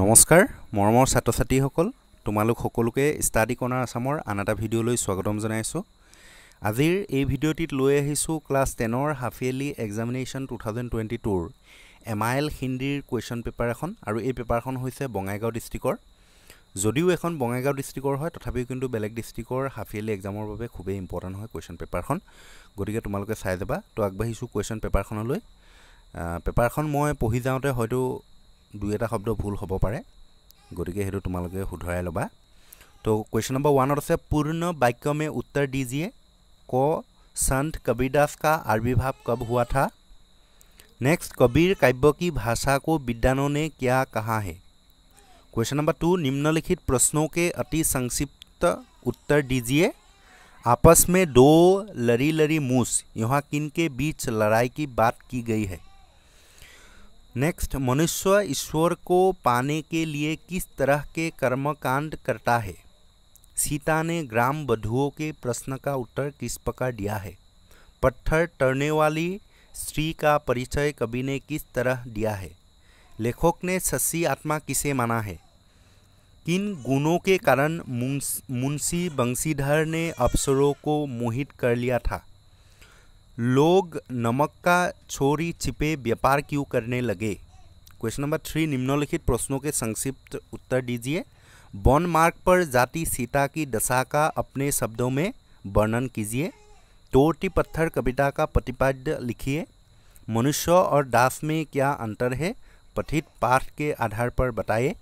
নমস্কাৰ মৰমৰ ছাত্ৰ ছাত্ৰীসকল তোমালোক সকলোকে ষ্টাডি কৰ্ণাৰ আছামৰ আন এটা ভিডিঅ'লৈ স্বাগতম জনাইছোঁ আজিৰ এই ভিডিঅ'টিত লৈ আহিছোঁ ক্লাছ টেনৰ half yearly examination two thousand twenty টুৰ এম আই এল হিন্দীৰ কুৱেশ্যন পেপাৰ এখন আৰু এই পেপাৰখন হৈছে বঙাইগাঁও ডিষ্ট্ৰিক্টৰ যদিও এখন বঙাইগাঁও ডিষ্ট্ৰিক্টৰ হয় তথাপিও কিন্তু বেলেগ ডিষ্ট্ৰিক্টৰ হাফ ইয়েলি এক্সামৰ বাবে খুবেই ইম্পৰ্টেণ্ট হয় কুৱেশ্যন পেপাৰখন গতিকে তোমালোকে চাই যাবা তো আগবাঢ়িছোঁ কুৱেশ্যন পেপাৰখনলৈ পেপাৰখন মই পঢ়ি যাওঁতে হয়তো দুই शब्द भूल हम पे পাৰে तुम लोग তোমালোকে लबा तो क्वेश्चन কুৱেশ্যন নম্বৰ ওৱানত से पूर्ण वाक्य में उत्तर दीजिए ক संत कबीरदास का आविर्भव कब हुआ था नेक्स्ट कबीर काव्य की भाषा को विद्वानों ने क्या कहा है क्वेश्चन नंबर टू निम्नलिखित प्रश्नों के अति संक्षिप्त उत्तर दीजिए आपस में दो लरी लरी मूस यहाँ किन के बीच लड़ाई की बात की गई है नेक्स्ट मनुष्य ईश्वर को पाने के लिए किस तरह के कर्मकांड करता है सीता ने ग्राम बधुओं के प्रश्न का उत्तर किस प्रकार दिया है पत्थर टरने वाली स्त्री का परिचय कवि ने किस तरह दिया है लेखक ने शशि आत्मा किसे माना है किन गुणों के कारण मुंशी बंशीधर ने अफसरों को मोहित कर लिया था लोग नमक का छोरी छिपे व्यापार क्यों करने लगे क्वेश्चन नंबर थ्री निम्नलिखित प्रश्नों के संक्षिप्त उत्तर दीजिए बॉन मार्ग पर जाति सीता की दशा का अपने शब्दों में वर्णन कीजिए टोटी पत्थर कविता का प्रतिपाद्य लिखिए मनुष्य और दास में क्या अंतर है पठित पाठ के आधार पर बताइए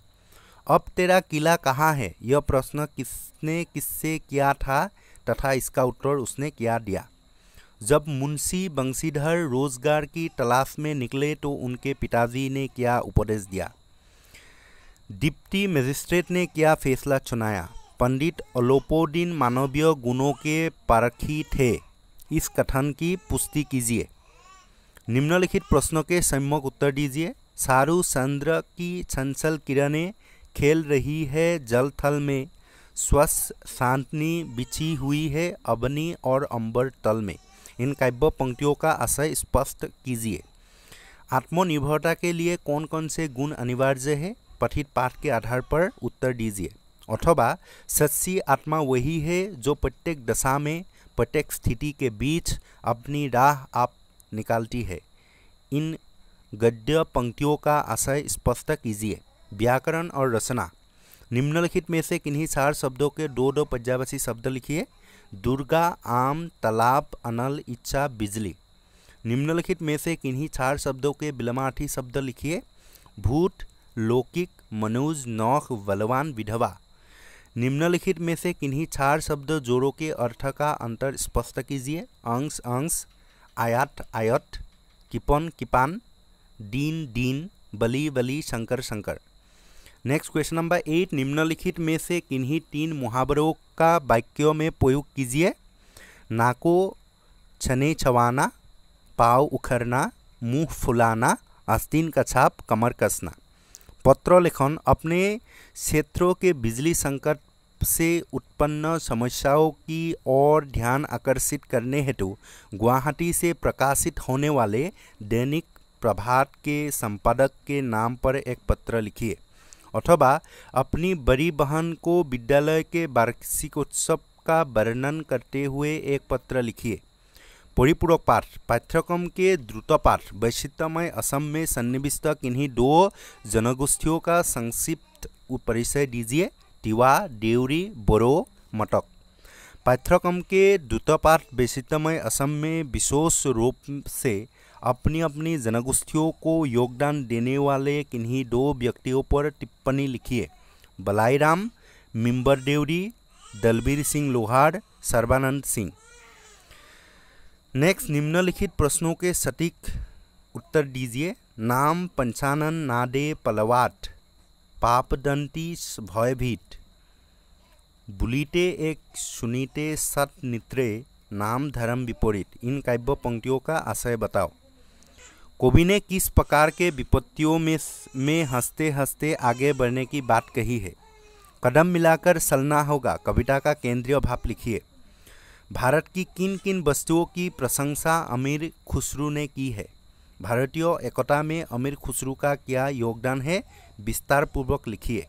अब तेरा किला कहाँ है यह प्रश्न किसने किससे किया था तथा इसका उत्तर उसने क्या दिया जब मुंशी बंशीधर रोजगार की तलाश में निकले तो उनके पिताजी ने क्या उपदेश दिया डिप्टी मजिस्ट्रेट ने क्या फैसला सुनाया पंडित अलोपोदीन मानवीय गुणों के पारखी थे इस कथन की पुष्टि कीजिए निम्नलिखित प्रश्नों के सम्यक उत्तर दीजिए सारू चंद्र की छंसल किरणें खेल रही है जल थल में स्वच्छ शांतनी बिछी हुई है अबनी और अंबर तल में इन काव्य पंक्तियों का आशय स्पष्ट कीजिए आत्मनिर्भरता के लिए कौन कौन से गुण अनिवार्य है पठित पाठ के आधार पर उत्तर दीजिए अथवा सच्ची आत्मा वही है जो प्रत्येक दशा में प्रत्येक स्थिति के बीच अपनी राह आप निकालती है इन गद्य पंक्तियों का आशय स्पष्ट कीजिए व्याकरण और रचना निम्नलिखित में से किन्हीं चार शब्दों के दो दो पज्जावासी शब्द लिखिए दुर्गा आम तालाब अनल इच्छा बिजली निम्नलिखित में से किन्हीं चार शब्दों के विलमार्थी शब्द लिखिए भूत लौकिक मनुज नौख बलवान विधवा निम्नलिखित में से किन्हीं चार शब्द जोड़ों के अर्थ का अंतर स्पष्ट कीजिए अंश अंश आयात आयत किपन किपान दीन दीन बली बली Shankar Shankar next question number eight निम्नलिखित में से किन्हीं तीन मुहावरों का वाक्यों में प्रयोग कीजिए नाको छने छवाना पाव उखरना मुंह फुलाना आस्तीन का छाप कमर कसना पत्र लेखन अपने क्षेत्रों के बिजली संकट से उत्पन्न समस्याओं की ओर ध्यान आकर्षित करने हेतु गुवाहाटी से प्रकाशित होने वाले दैनिक प्रभात के संपादक के नाम पर एक पत्र लिखिए अथवा अपनी बड़ी बहन को विद्यालय के वार्षिक उत्सव का वर्णन करते हुए एक पत्र लिखिए परिपूरक पाठ पाठ्यक्रम के द्रुत पाठ वैशित्रमय असम में सन्निविष्ट किन्हीं दो जनगोष्ठियों का संक्षिप्त परिचय दीजिए तिवा देवरी बोरो मटक पाठ्यक्रम के द्रुत पाठ वैशित्रमय असम में विशेष रूप से अपनी अपनी जनगोष्ठियों को योगदान देने वाले किन्हीं दो व्यक्तियों पर टिप्पणी लिखिए बलाई राम मिम्बर देवरी दलबीर सिंह लोहार सर्वानंद सिंह नेक्स्ट निम्नलिखित प्रश्नों के सटीक उत्तर दीजिए नाम पंचानन नादे पलवाट पापदंती भयभीत बुलीते एक सुनीते सत नित्रे नाम धर्म विपरीत इन काव्य पंक्तियों का आशय बताओ कोबी ने किस प्रकार के विपत्तियों में में हंसते हंसते आगे बढ़ने की बात कही है कदम मिलाकर सलना होगा कविता का केंद्रीय भाव लिखिए भारत की किन किन वस्तुओं की प्रशंसा अमीर खुसरू ने की है भारतीय एकता में अमीर खुसरू का क्या योगदान है विस्तार पूर्वक लिखिए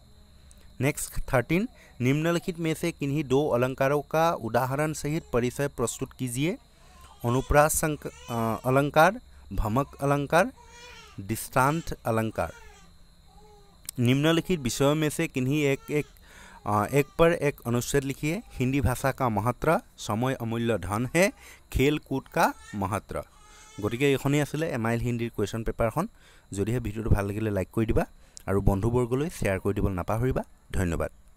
नेक्स्ट थर्टीन निम्नलिखित में से किन्हीं दो अलंकारों का उदाहरण सहित परिचय प्रस्तुत कीजिए अनुप्रास अलंकार ভমক অলংকাৰ দৃষ্টান্ত অলংকাৰ নিম্নলিখিত বিষয় মেছে কিহি এক এক এক পৰ এক অনুচ্ছেদ লিখিয়ে হিন্দী ভাষা কা মহত্ব সময় অমূল্য ধন হে খেল কুদ কা মহত্ব গতিকে এইখনেই আছিলে এমাইল হিন্দীৰ কুৱেশ্যন পেপাৰখন যদিহে ভিডিঅ'টো ভাল লাগিলে লাইক কৰি দিবা আৰু বন্ধুবৰ্গলৈ শ্বেয়াৰ কৰি দিবলৈ নাপাহৰিবা ধন্যবাদ